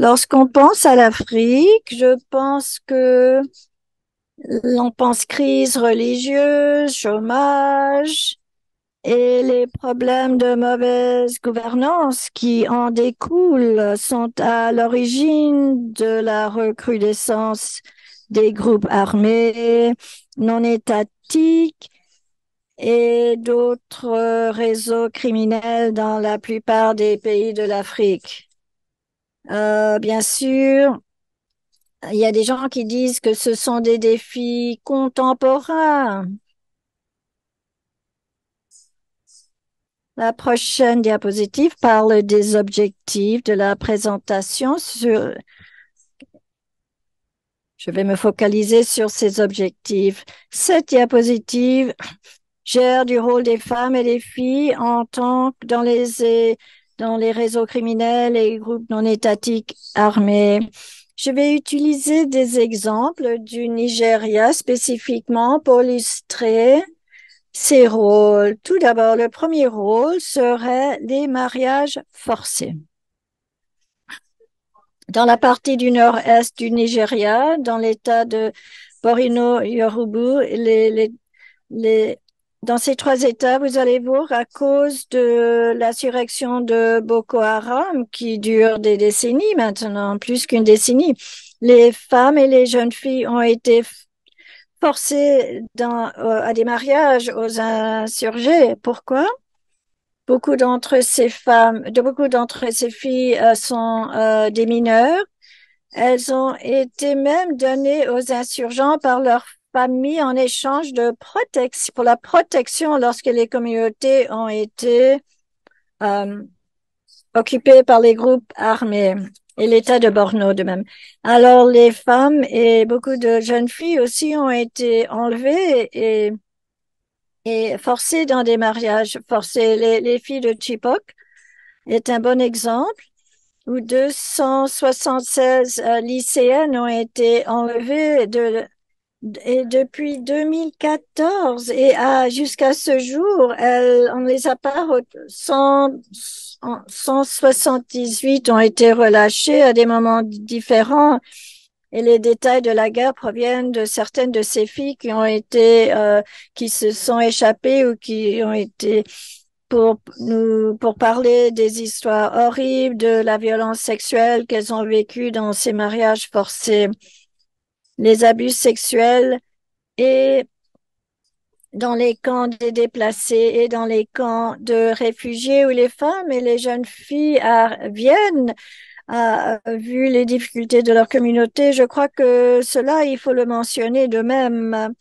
Lorsqu'on pense à l'Afrique, je pense que l'on pense crise religieuse, chômage et les problèmes de mauvaise gouvernance qui en découlent sont à l'origine de la recrudescence des groupes armés, non étatiques et d'autres réseaux criminels dans la plupart des pays de l'Afrique. Euh, bien sûr, il y a des gens qui disent que ce sont des défis contemporains. La prochaine diapositive parle des objectifs de la présentation sur je vais me focaliser sur ces objectifs. Cette diapositive gère du rôle des femmes et des filles en tant que dans les dans les réseaux criminels et groupes non étatiques armés. Je vais utiliser des exemples du Nigeria spécifiquement pour illustrer ces rôles. Tout d'abord, le premier rôle serait les mariages forcés. Dans la partie du nord-est du Nigeria, dans l'état de Borino-Yorubu, les, les, les dans ces trois États, vous allez voir, à cause de l'insurrection de Boko Haram, qui dure des décennies maintenant, plus qu'une décennie, les femmes et les jeunes filles ont été forcées dans, euh, à des mariages aux insurgés. Pourquoi Beaucoup d'entre ces femmes, de beaucoup d'entre ces filles euh, sont euh, des mineurs. Elles ont été même données aux insurgents par leurs mis en échange de protection pour la protection lorsque les communautés ont été euh, occupées par les groupes armés et l'État de Borno de même. Alors les femmes et beaucoup de jeunes filles aussi ont été enlevées et, et forcées dans des mariages forcés. Les, filles de Chipok est un bon exemple où 276 euh, lycéennes ont été enlevées de et depuis 2014 et à ah, jusqu'à ce jour, elle, on les a pas 178 ont été relâchés à des moments différents. Et les détails de la guerre proviennent de certaines de ces filles qui ont été, euh, qui se sont échappées ou qui ont été pour nous, pour parler des histoires horribles de la violence sexuelle qu'elles ont vécue dans ces mariages forcés les abus sexuels et dans les camps des déplacés et dans les camps de réfugiés où les femmes et les jeunes filles viennent à, vu les difficultés de leur communauté. Je crois que cela, il faut le mentionner de même.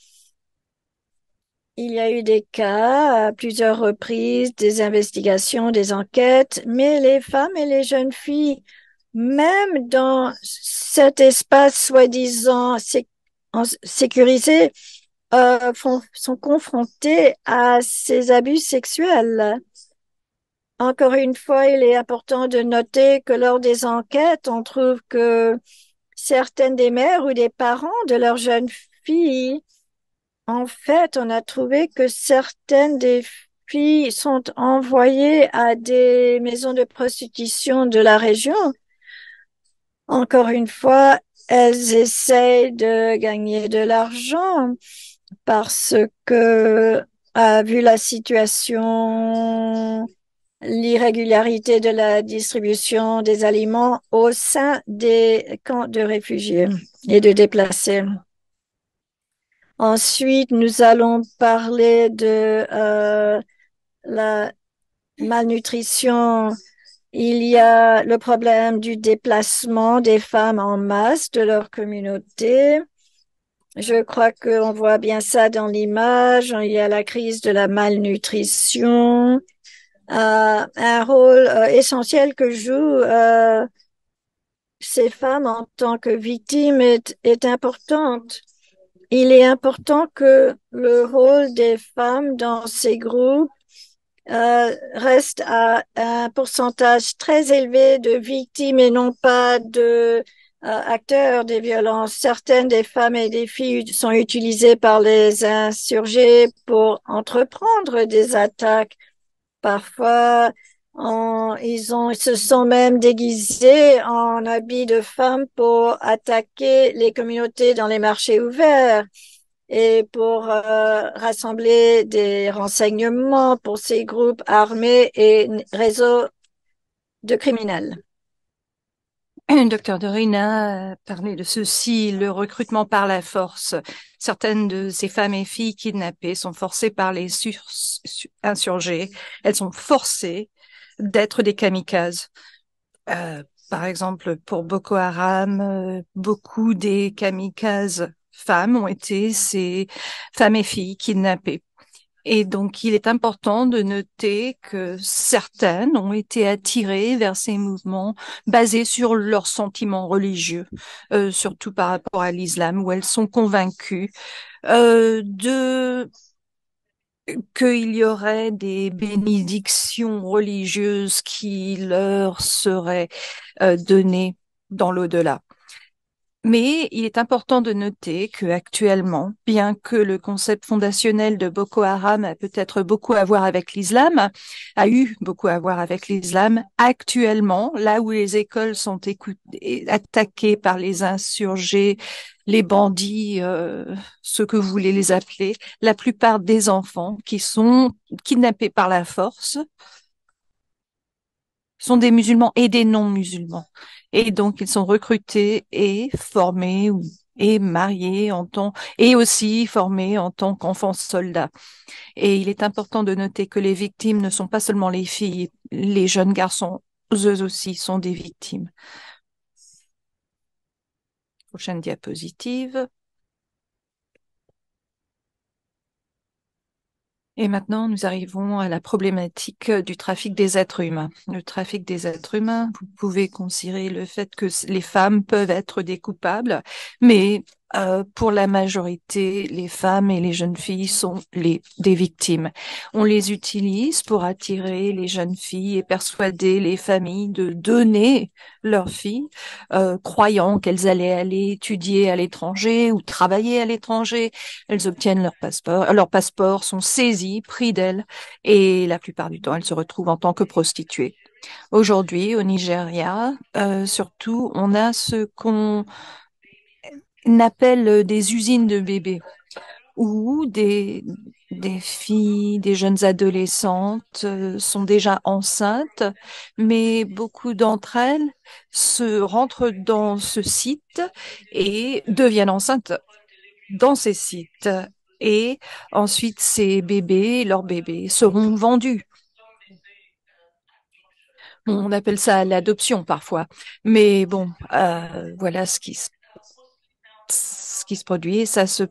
Il y a eu des cas à plusieurs reprises, des investigations, des enquêtes, mais les femmes et les jeunes filles même dans cet espace soi-disant sécurisé, euh, sont confrontés à ces abus sexuels. Encore une fois, il est important de noter que lors des enquêtes, on trouve que certaines des mères ou des parents de leurs jeunes filles, en fait, on a trouvé que certaines des filles sont envoyées à des maisons de prostitution de la région encore une fois, elles essayent de gagner de l'argent parce que, a euh, vu la situation, l'irrégularité de la distribution des aliments au sein des camps de réfugiés et de déplacés. Ensuite, nous allons parler de euh, la malnutrition il y a le problème du déplacement des femmes en masse de leur communauté. Je crois qu'on voit bien ça dans l'image. Il y a la crise de la malnutrition. Euh, un rôle euh, essentiel que jouent euh, ces femmes en tant que victimes est, est importante. Il est important que le rôle des femmes dans ces groupes euh, reste à un pourcentage très élevé de victimes et non pas de euh, acteurs des violences. Certaines des femmes et des filles sont utilisées par les insurgés pour entreprendre des attaques. Parfois, ils, ont, ils se sont même déguisés en habits de femmes pour attaquer les communautés dans les marchés ouverts et pour euh, rassembler des renseignements pour ces groupes armés et réseaux de criminels. Docteur Dorina parlait de ceci, le recrutement par la force. Certaines de ces femmes et filles kidnappées sont forcées par les insurgés. Elles sont forcées d'être des kamikazes. Euh, par exemple, pour Boko Haram, euh, beaucoup des kamikazes femmes ont été ces femmes et filles kidnappées. Et donc, il est important de noter que certaines ont été attirées vers ces mouvements basés sur leurs sentiments religieux, euh, surtout par rapport à l'islam, où elles sont convaincues euh, de qu'il y aurait des bénédictions religieuses qui leur seraient euh, données dans l'au-delà. Mais il est important de noter que actuellement, bien que le concept fondationnel de Boko Haram a peut-être beaucoup à voir avec l'islam, a eu beaucoup à voir avec l'islam, actuellement, là où les écoles sont attaquées par les insurgés, les bandits, euh, ce que vous voulez les appeler, la plupart des enfants qui sont kidnappés par la force sont des musulmans et des non-musulmans. Et donc, ils sont recrutés et formés et mariés en tant et aussi formés en tant qu'enfants soldats. Et il est important de noter que les victimes ne sont pas seulement les filles, les jeunes garçons, eux aussi sont des victimes. Prochaine diapositive. Et maintenant, nous arrivons à la problématique euh, du trafic des êtres humains. Le trafic des êtres humains, vous pouvez considérer le fait que les femmes peuvent être des coupables, mais euh, pour la majorité, les femmes et les jeunes filles sont les, des victimes. On les utilise pour attirer les jeunes filles et persuader les familles de donner leurs filles, euh, croyant qu'elles allaient aller étudier à l'étranger ou travailler à l'étranger. Elles obtiennent leur passeport, euh, leurs passeports sont saisis, pris d'elles, et la plupart du temps, elles se retrouvent en tant que prostituées. Aujourd'hui, au Nigeria, surtout, on a ce qu'on appelle euh, des usines de bébés où des, filles, des jeunes adolescentes euh, sont déjà enceintes, mais beaucoup d'entre elles se rentrent dans ce site et deviennent enceintes dans ces sites. Et ensuite, ces bébés, leurs bébés, seront vendus. On appelle ça l'adoption parfois. Mais bon, euh, voilà ce qui se ce qui se produit. Ça se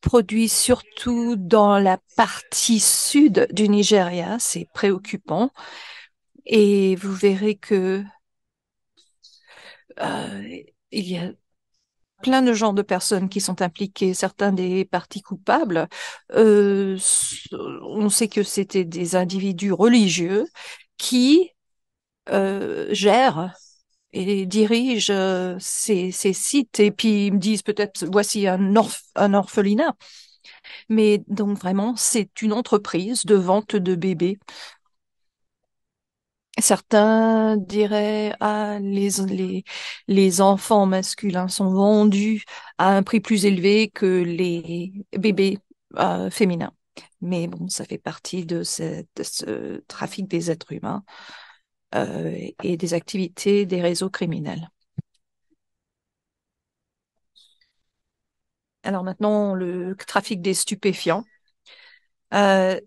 produit surtout dans la partie sud du Nigeria. C'est préoccupant. Et vous verrez que euh, il y a plein de genres de personnes qui sont impliquées. Certains des partis coupables, euh, on sait que c'était des individus religieux qui euh, gèrent et dirigent euh, ces, sites et puis ils me disent peut-être voici un, orphelinat. Mais donc vraiment, c'est une entreprise de vente de bébés. Certains diraient ah, les, enfants masculins sont vendus à un prix plus élevé que les bébés euh, féminins. Mais bon, ça fait partie de ce trafic des êtres humains. Euh, et des activités des réseaux criminels. Alors maintenant, le trafic des stupéfiants. Euh,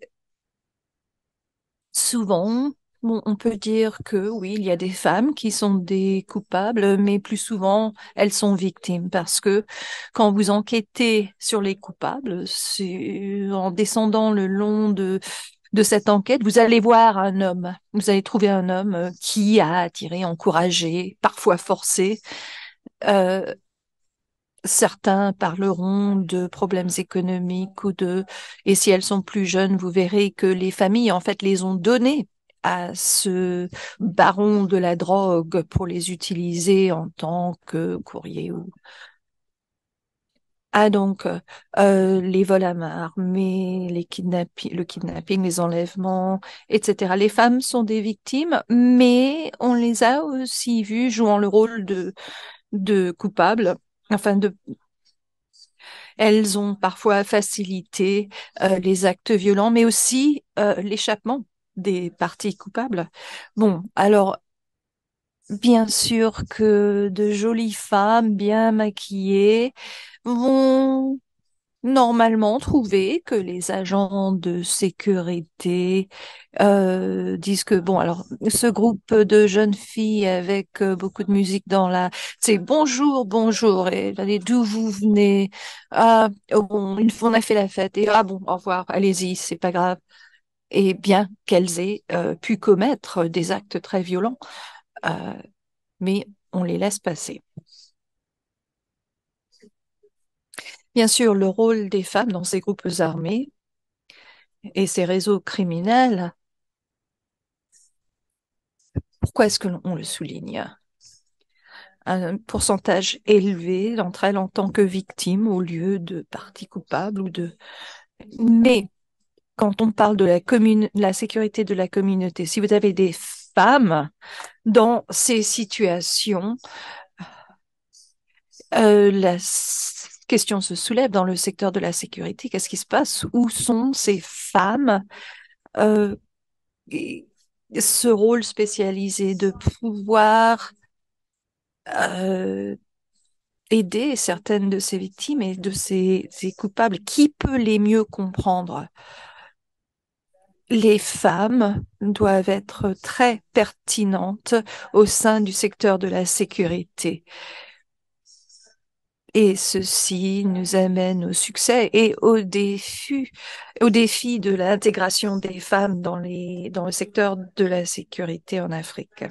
souvent, on peut dire que oui, il y a des femmes qui sont des coupables, mais plus souvent, elles sont victimes parce que quand vous enquêtez sur les coupables, en descendant le long de de cette enquête, vous allez voir un homme, vous allez trouver un homme euh, qui a attiré, encouragé, parfois forcé. Euh, certains parleront de problèmes économiques ou de... Et si elles sont plus jeunes, vous verrez que les familles, en fait, les ont données à ce baron de la drogue pour les utiliser en tant que courrier ou a ah, donc euh, euh, les vols à main armée, les kidnappings, le kidnapping, les enlèvements, etc. Les femmes sont des victimes, mais on les a aussi vues jouant le rôle de, de coupables, enfin de elles ont parfois facilité euh, les actes violents, mais aussi l'échappement des parties coupables. Bon, alors bien sûr que de jolies femmes bien maquillées vont normalement trouver que les agents de sécurité euh, disent que bon alors ce groupe de jeunes filles avec euh, beaucoup de musique dans la c'est bonjour bonjour et allez d'où vous venez ah bon on a fait la fête et ah bon au revoir allez-y c'est pas grave et eh bien qu'elles aient euh, pu commettre des actes très violents mais on les laisse passer Bien sûr, le rôle des femmes dans ces groupes armés et ces réseaux criminels, pourquoi est-ce qu'on le souligne Un pourcentage élevé d'entre elles en tant que victimes au lieu de parties coupables ou de... Mais quand on parle de la, commune, la sécurité de la communauté, si vous avez des femmes dans ces situations, euh, la question se soulève dans le secteur de la sécurité. Qu'est-ce qui se passe Où sont ces femmes euh, Ce rôle spécialisé de pouvoir euh, aider certaines de ces victimes et de ces coupables, qui peut les mieux comprendre les femmes doivent être très pertinentes au sein du secteur de la sécurité. Et ceci nous amène au succès et au défi, au défi de l'intégration des femmes dans, les, dans le secteur de la sécurité en Afrique.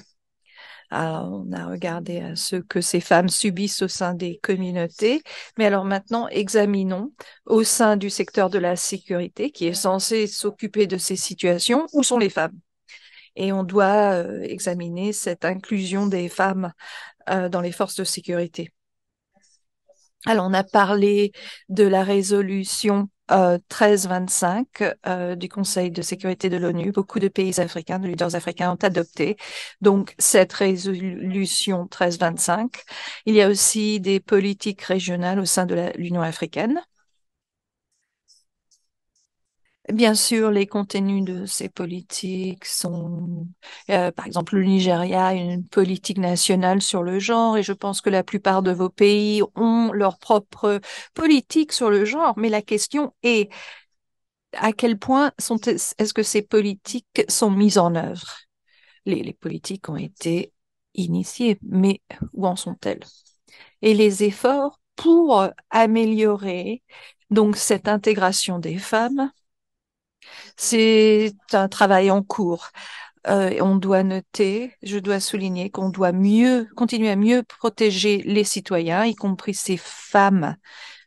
Alors, ah, on a regardé à hein, ce que ces femmes subissent au sein des communautés, mais alors maintenant examinons au sein du secteur de la sécurité qui est censé s'occuper de ces situations, où sont les femmes Et on doit euh, examiner cette inclusion des femmes euh, dans les forces de sécurité. Alors, on a parlé de la résolution 1325 euh, euh, du Conseil de sécurité de l'ONU. Beaucoup de pays africains, de leaders africains ont adopté donc cette résolution 1325. Il y a aussi des politiques régionales au sein de l'Union africaine. Bien sûr, les contenus de ces politiques sont, euh, par exemple, le Nigeria a une politique nationale sur le genre et je pense que la plupart de vos pays ont leur propre politique sur le genre. Mais la question est, à quel point est-ce que ces politiques sont mises en œuvre? Les, les politiques ont été initiées, mais où en sont-elles? Et les efforts pour améliorer donc cette intégration des femmes c'est un travail en cours. Euh, on doit noter, je dois souligner qu'on doit mieux, continuer à mieux protéger les citoyens, y compris ces femmes,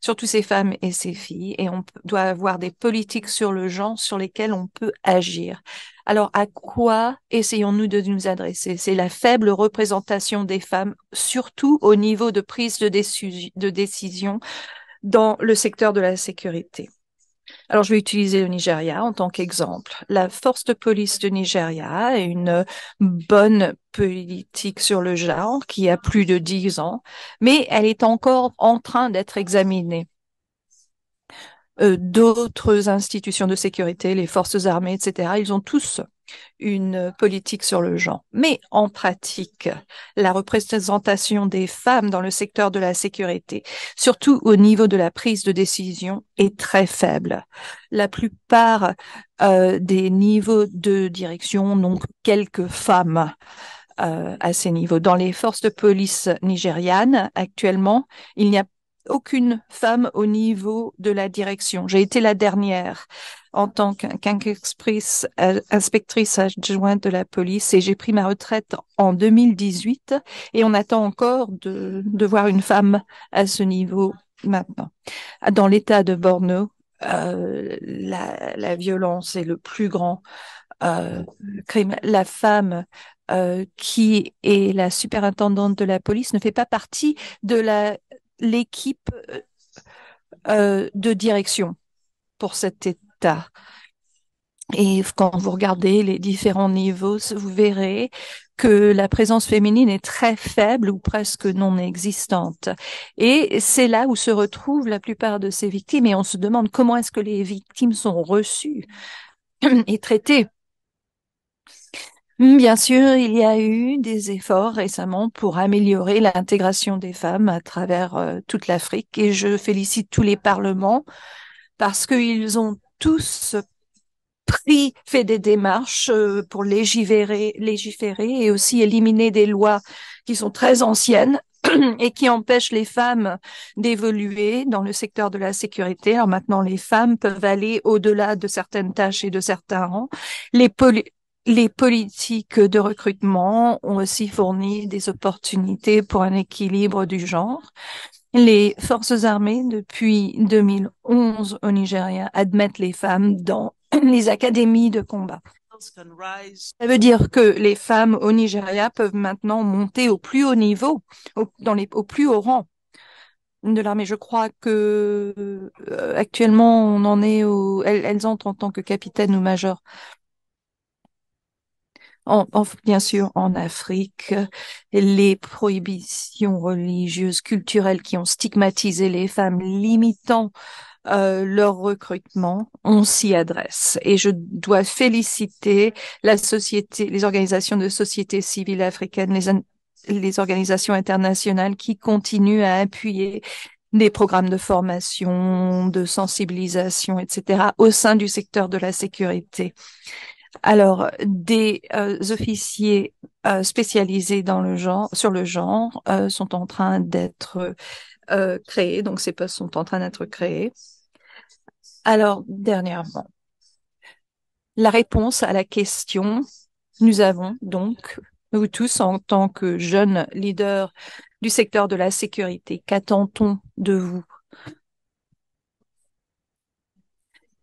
surtout ces femmes et ces filles, et on doit avoir des politiques sur le genre sur lesquelles on peut agir. Alors, à quoi essayons-nous de nous adresser C'est la faible représentation des femmes, surtout au niveau de prise de, décision dans le secteur de la sécurité. Alors, je vais utiliser le Nigeria en tant qu'exemple. La force de police du Nigeria a une bonne politique sur le genre qui a plus de dix ans, mais elle est encore en train d'être examinée. Euh, d'autres institutions de sécurité, les forces armées, etc., ils ont tous une politique sur le genre. Mais en pratique, la représentation des femmes dans le secteur de la sécurité, surtout au niveau de la prise de décision, est très faible. La plupart euh, des niveaux de direction n'ont que quelques femmes euh, à ces niveaux. Dans les forces de police nigérianes, actuellement, il n'y a aucune femme au niveau de la direction. J'ai été la dernière en tant qu'inspectrice euh, adjointe de la police et j'ai pris ma retraite en 2018 et on attend encore de, voir une femme à ce niveau maintenant. Dans l'État de Borno, euh, la, violence est le plus grand euh, crime. La femme qui est la superintendante de la police ne fait pas partie de l'équipe de direction pour cet État et quand vous regardez les différents niveaux, vous verrez que la présence féminine est très faible ou presque non existante. Et c'est là où se retrouvent la plupart de ces victimes et on se demande comment est-ce que les victimes sont reçues et traitées. Bien sûr, il y a eu des efforts récemment pour améliorer l'intégration des femmes à travers euh, toute l'Afrique et je félicite tous les parlements parce qu'ils ont tous pris, fait des démarches euh, pour légiférer, légiférer et aussi éliminer des lois qui sont très anciennes et qui empêchent les femmes d'évoluer dans le secteur de la sécurité. Alors maintenant, les femmes peuvent aller au-delà de certaines tâches et de certains rangs. Les, les politiques de recrutement ont aussi fourni des opportunités pour un équilibre du genre. Les forces armées, depuis 2011 au Nigeria, admettent les femmes dans les académies de combat. Ça veut dire que les femmes au Nigeria peuvent maintenant monter au plus haut niveau, au, plus haut rang de l'armée. Je crois que euh, actuellement on en est elles, entrent en tant que capitaine ou major en, bien sûr en Afrique, les prohibitions religieuses, culturelles qui ont stigmatisé les femmes, limitant euh, leur recrutement, on s'y adresse. Et je dois féliciter la société, les organisations de société civile africaine, les organisations internationales qui continuent à appuyer des programmes de formation, de sensibilisation, etc., au sein du secteur de la sécurité. Alors, des euh, officiers euh, spécialisés dans le genre, sur le genre, euh, sont en train d'être créés. Donc, ces postes sont en train d'être créés. Alors, dernièrement, la réponse à la question, nous avons donc nous tous, en tant que jeunes leaders du secteur de la sécurité, qu'attend-on de vous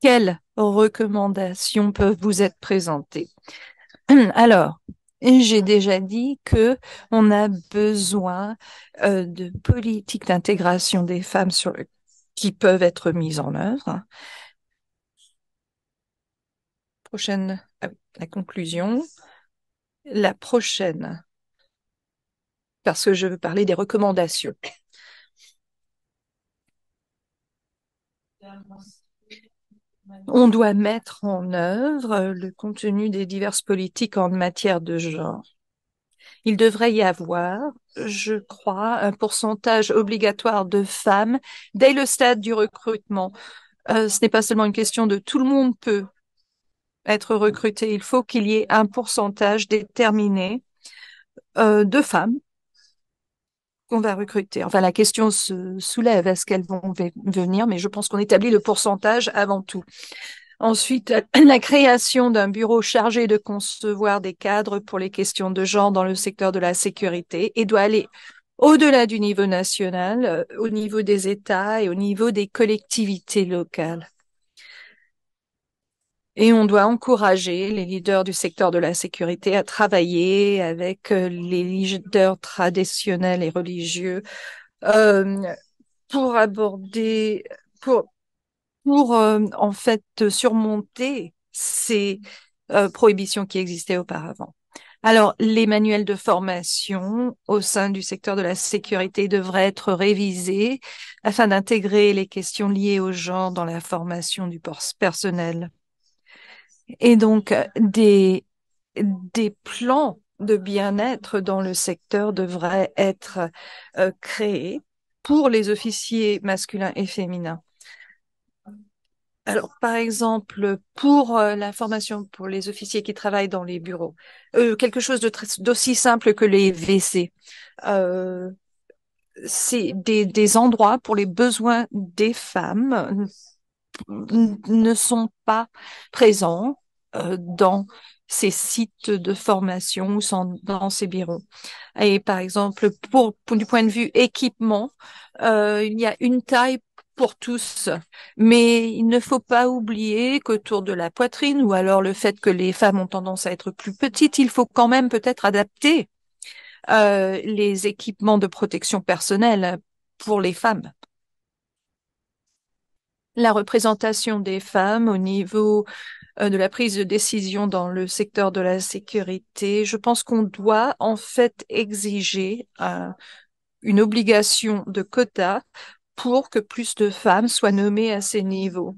quelles recommandations peuvent vous être présentées Alors, j'ai déjà dit que on a besoin euh, de politiques d'intégration des femmes sur qui peuvent être mises en œuvre. Prochaine, ah la conclusion. La prochaine, parce que je veux parler des recommandations on doit mettre en œuvre le contenu des diverses politiques en matière de genre. Il devrait y avoir, je crois, un pourcentage obligatoire de femmes dès le stade du recrutement. Euh, ce n'est pas seulement une question de tout le monde peut être recruté, il faut qu'il y ait un pourcentage déterminé euh, de femmes qu'on va recruter. Enfin, la question se soulève, est-ce qu'elles vont venir, mais je pense qu'on établit le pourcentage avant tout. Ensuite, la création d'un bureau chargé de concevoir des cadres pour les questions de genre dans le secteur de la sécurité et doit aller au-delà du niveau national, euh, au niveau des États et au niveau des collectivités locales. Et on doit encourager les leaders du secteur de la sécurité à travailler avec euh, les leaders traditionnels et religieux euh, pour aborder, pour, pour euh, en fait surmonter ces prohibitions qui existaient auparavant. Alors, les manuels de formation au sein du secteur de la sécurité devraient être révisés afin d'intégrer les questions liées au genre dans la formation du personnel et donc euh, des, des plans de bien-être dans le secteur devraient être euh, créés pour les officiers masculins et féminins. Alors, par exemple, pour euh, la formation pour les officiers qui travaillent dans les bureaux, quelque chose d'aussi simple que les WC. c'est des, des endroits pour les besoins des femmes ne sont pas présents euh, dans ces sites de formation ou dans ces bureaux. Et par exemple, pour, du point de vue équipement, euh, il y a une taille pour tous. Mais il ne faut pas oublier qu'autour de la poitrine ou alors le fait que les femmes ont tendance à être plus petites, il faut quand même peut-être adapter euh, les équipements de protection personnelle pour les femmes la représentation des femmes au niveau euh, de la prise de décision dans le secteur de la sécurité. Je pense qu'on doit en fait exiger euh, une obligation de quota pour que plus de femmes soient nommées à ces niveaux.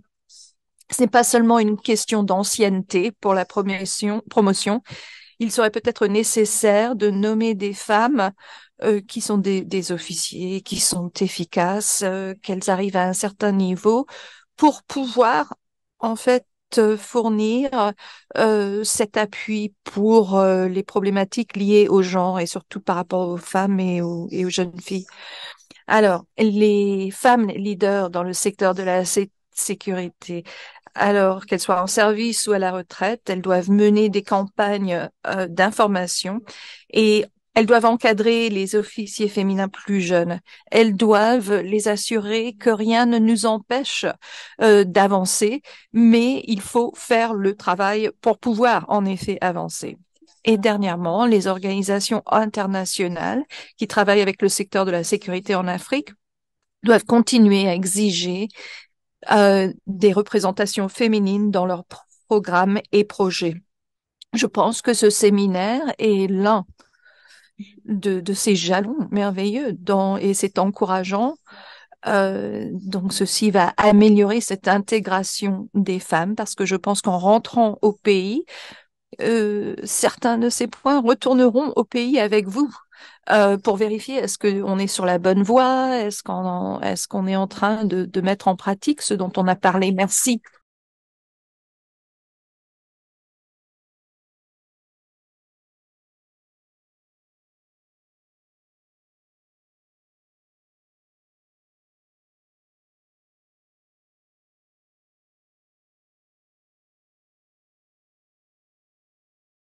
Ce n'est pas seulement une question d'ancienneté pour la promotion. Il serait peut-être nécessaire de nommer des femmes euh, qui sont des, officiers, qui sont efficaces, euh, qu'elles arrivent à un certain niveau pour pouvoir en fait euh, fournir cet appui pour les problématiques liées au genre et surtout par rapport aux femmes et aux, et aux jeunes filles. Alors, les femmes leaders dans le secteur de la sécurité, alors qu'elles soient en service ou à la retraite, elles doivent mener des campagnes d'information et elles doivent encadrer les officiers féminins plus jeunes. Elles doivent les assurer que rien ne nous empêche euh, d'avancer, mais il faut faire le travail pour pouvoir en effet avancer. Et dernièrement, les organisations internationales qui travaillent avec le secteur de la sécurité en Afrique doivent continuer à exiger euh, des représentations féminines dans leurs programmes et projets. Je pense que ce séminaire est l'un de, de ces jalons merveilleux dans, et c'est encourageant. Euh, donc ceci va améliorer cette intégration des femmes parce que je pense qu'en rentrant au pays, euh, certains de ces points retourneront au pays avec vous euh, pour vérifier est-ce qu'on est sur la bonne voie, est-ce qu'on est, qu'on est en train de mettre en pratique ce dont on a parlé. Merci.